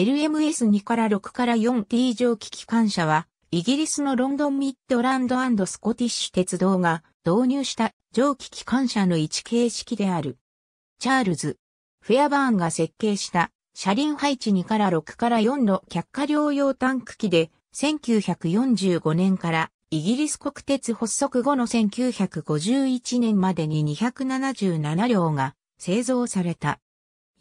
LMS2 から6から 4T 蒸気機関車は、イギリスのロンドンミッドランドスコティッシュ鉄道が導入した蒸気機関車の位置形式である。チャールズ・フェアバーンが設計した車輪配置2から6から4の脚下両用タンク機で、1945年からイギリス国鉄発足後の1951年までに277両が製造された。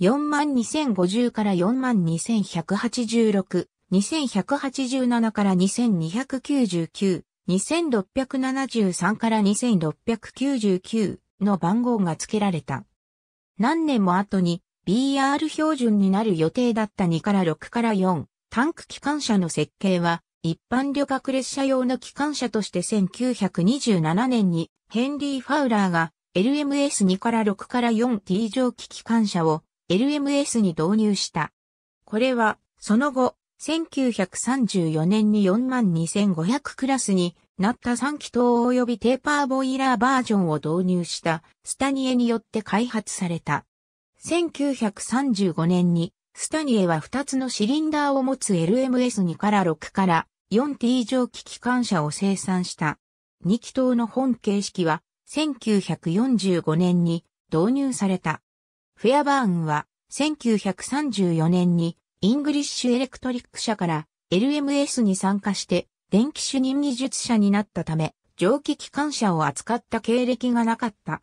42050から42186、2187から2299、2673から2699の番号が付けられた。何年も後に BR 標準になる予定だった2から6から4、タンク機関車の設計は一般旅客列車用の機関車として1927年にヘンリー・ファウラーが LMS2 から6から 4T 蒸気機関車を LMS に導入した。これは、その後、1934年に42500クラスになった3気筒及びテーパーボイラーバージョンを導入したスタニエによって開発された。1935年にスタニエは2つのシリンダーを持つ LMS2 から6から 4T 蒸気機関車を生産した。2気筒の本形式は1945年に導入された。フェアバーンは1934年にイングリッシュエレクトリック社から LMS に参加して電気主任技術者になったため蒸気機関車を扱った経歴がなかった。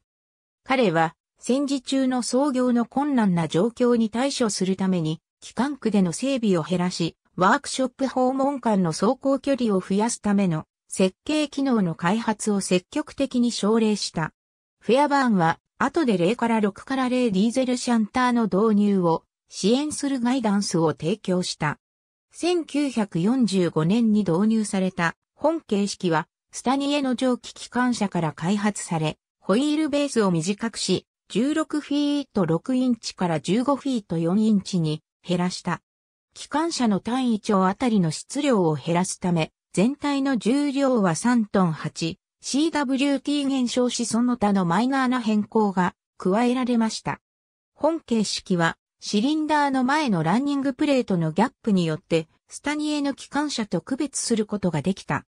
彼は戦時中の操業の困難な状況に対処するために機関区での整備を減らしワークショップ訪問間の走行距離を増やすための設計機能の開発を積極的に奨励した。フェアバーンは後で0から6から0ディーゼルシャンターの導入を支援するガイダンスを提供した。1945年に導入された本形式はスタニエの蒸気機関車から開発され、ホイールベースを短くし、16フィート6インチから15フィート4インチに減らした。機関車の単位長あたりの質量を減らすため、全体の重量は3トン8、CWT 減少しその他のマイナーな変更が加えられました。本形式はシリンダーの前のランニングプレートのギャップによってスタニエの機関車と区別することができた。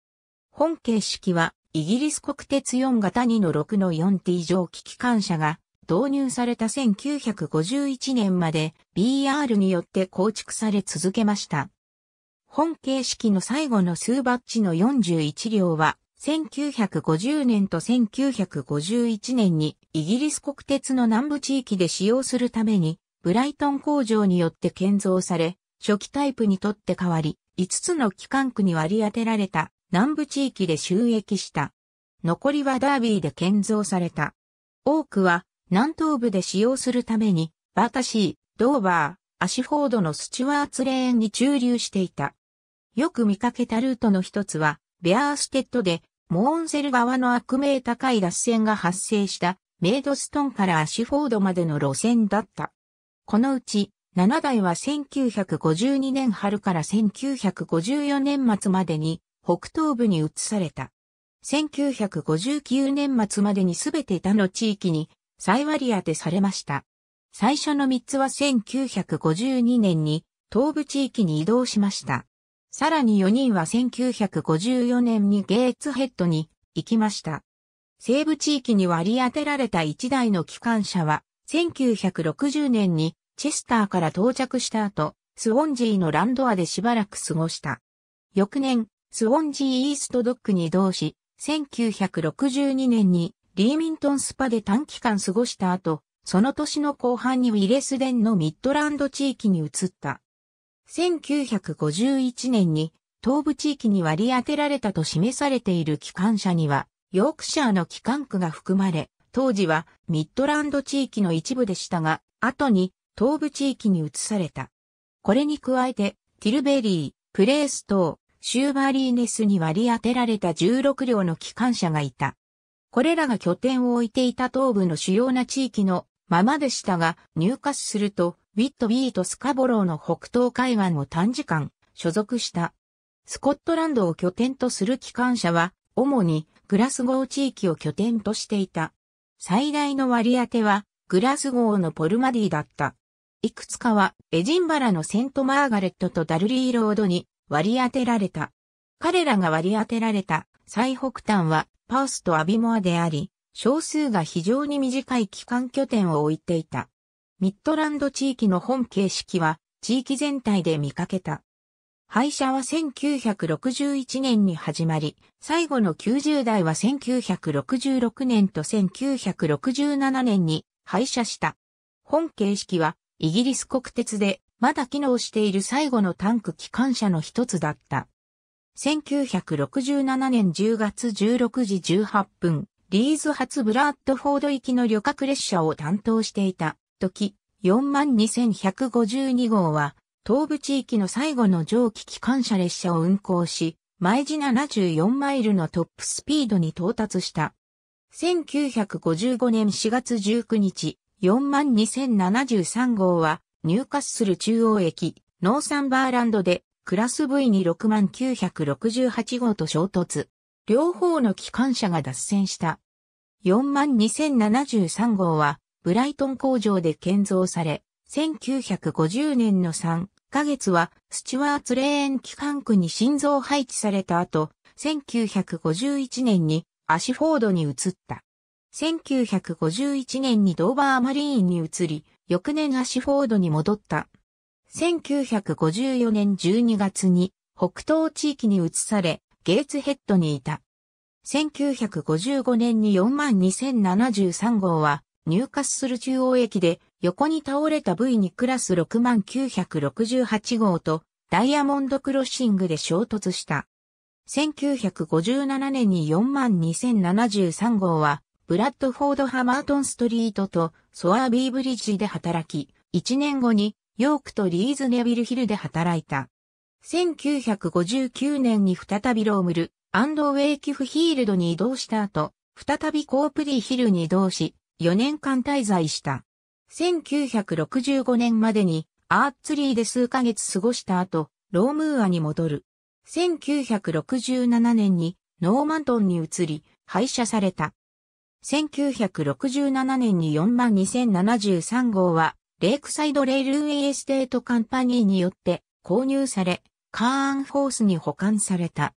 本形式はイギリス国鉄4型2の6の 4T 蒸気機関車が導入された1951年まで BR によって構築され続けました。本形式の最後の数バッチの41両は1950年と1951年にイギリス国鉄の南部地域で使用するためにブライトン工場によって建造され、初期タイプにとって変わり、5つの機関区に割り当てられた南部地域で収益した。残りはダービーで建造された。多くは南東部で使用するために、バータシー、ドーバー、アシフォードのスチュワーツレーンに駐留していた。よく見かけたルートの一つは、ベアーステッドで、モーンゼル側の悪名高い脱線が発生したメイドストンからアシフォードまでの路線だった。このうち7台は1952年春から1954年末までに北東部に移された。1959年末までにすべて他の地域に再割り当てされました。最初の3つは1952年に東部地域に移動しました。さらに4人は1954年にゲーツヘッドに行きました。西部地域に割り当てられた1台の機関車は、1960年にチェスターから到着した後、スウォンジーのランドアでしばらく過ごした。翌年、スウォンジーイーストドックに移動し、1962年にリーミントンスパで短期間過ごした後、その年の後半にウィレスデンのミッドランド地域に移った。1951年に東部地域に割り当てられたと示されている機関車には、ヨークシャーの機関区が含まれ、当時はミッドランド地域の一部でしたが、後に東部地域に移された。これに加えて、ティルベリー、プレース等、シューバーリーネスに割り当てられた16両の機関車がいた。これらが拠点を置いていた東部の主要な地域のままでしたが、入荷すると、ウィットビーとスカボローの北東海岸を短時間所属した。スコットランドを拠点とする機関車は、主にグラスゴー地域を拠点としていた。最大の割り当ては、グラスゴーのポルマディだった。いくつかは、エジンバラのセントマーガレットとダルリーロードに割り当てられた。彼らが割り当てられた最北端は、パースとアビモアであり、少数が非常に短い期間拠点を置いていた。ミッドランド地域の本形式は地域全体で見かけた。廃車は1961年に始まり、最後の90代は1966年と1967年に廃車した。本形式はイギリス国鉄でまだ機能している最後のタンク機関車の一つだった。1967年10月16時18分、リーズ初ブラッドフォード行きの旅客列車を担当していた時、42152号は、東部地域の最後の蒸気機関車列車を運行し、毎時74マイルのトップスピードに到達した。1955年4月19日、42073号は、ニューカッスル中央駅、ノーサンバーランドで、クラス V に6 9 6 8号と衝突。両方の機関車が脱線した。42073号は、ブライトン工場で建造され、1950年の3ヶ月は、スチュワーツレーン機関区に心臓配置された後、1951年にアシフォードに移った。1951年にドーバーマリーンに移り、翌年アシフォードに戻った。1954年12月に北東地域に移され、ゲーツヘッドにいた。1955年に42073号は、入荷する中央駅で、横に倒れた V にクラス6968号と、ダイヤモンドクロッシングで衝突した。1957年に42073号は、ブラッドフォードハマートンストリートとソアービーブリッジで働き、1年後にヨークとリーズネビルヒルで働いた。1959年に再びロームル、アンドウェイキフヒールドに移動した後、再びコープリーヒルに移動し、4年間滞在した。1965年までにアーツリーで数ヶ月過ごした後、ロームーアに戻る。1967年にノーマントンに移り、廃車された。1967年に42073号は、レイクサイドレールウェイエステートカンパニーによって購入され、カーンフォースに保管された。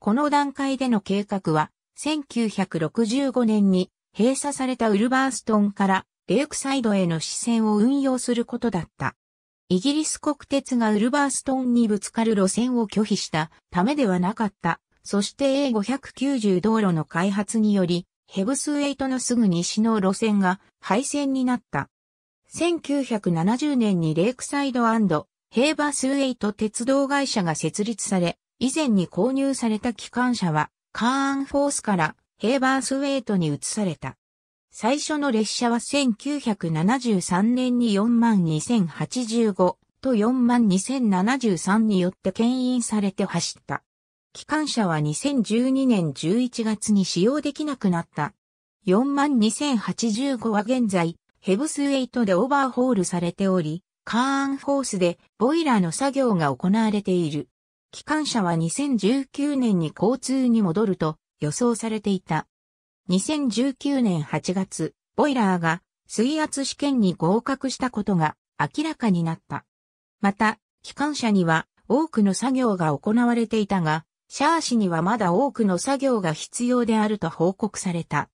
この段階での計画は、1965年に閉鎖されたウルバーストンからレイクサイドへの支線を運用することだった。イギリス国鉄がウルバーストンにぶつかる路線を拒否したためではなかった。そして A590 道路の開発により、ヘブスウェイトのすぐ西の路線が廃線になった。1970年にレイクサイドヘーバースウェイト鉄道会社が設立され、以前に購入された機関車は、カーンフォースからヘーバースウェイトに移された。最初の列車は1973年に42085と42073によって牽引されて走った。機関車は2012年11月に使用できなくなった。42085は現在、ヘブスウェイトでオーバーホールされており、カーンホースでボイラーの作業が行われている。機関車は2019年に交通に戻ると予想されていた。2019年8月、ボイラーが水圧試験に合格したことが明らかになった。また、機関車には多くの作業が行われていたが、シャーシにはまだ多くの作業が必要であると報告された。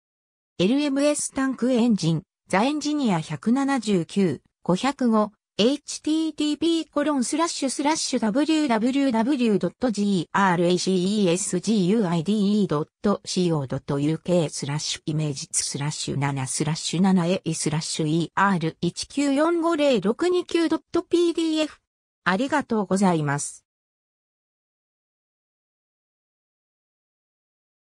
LMS タンクエンジン、ザエンジニア179、505、http://www.gracesuide.co.uk g スラッシュイメージスラッシュ7スラッシュ 7a スラッシュ er1945069.pdf ありがとうございます。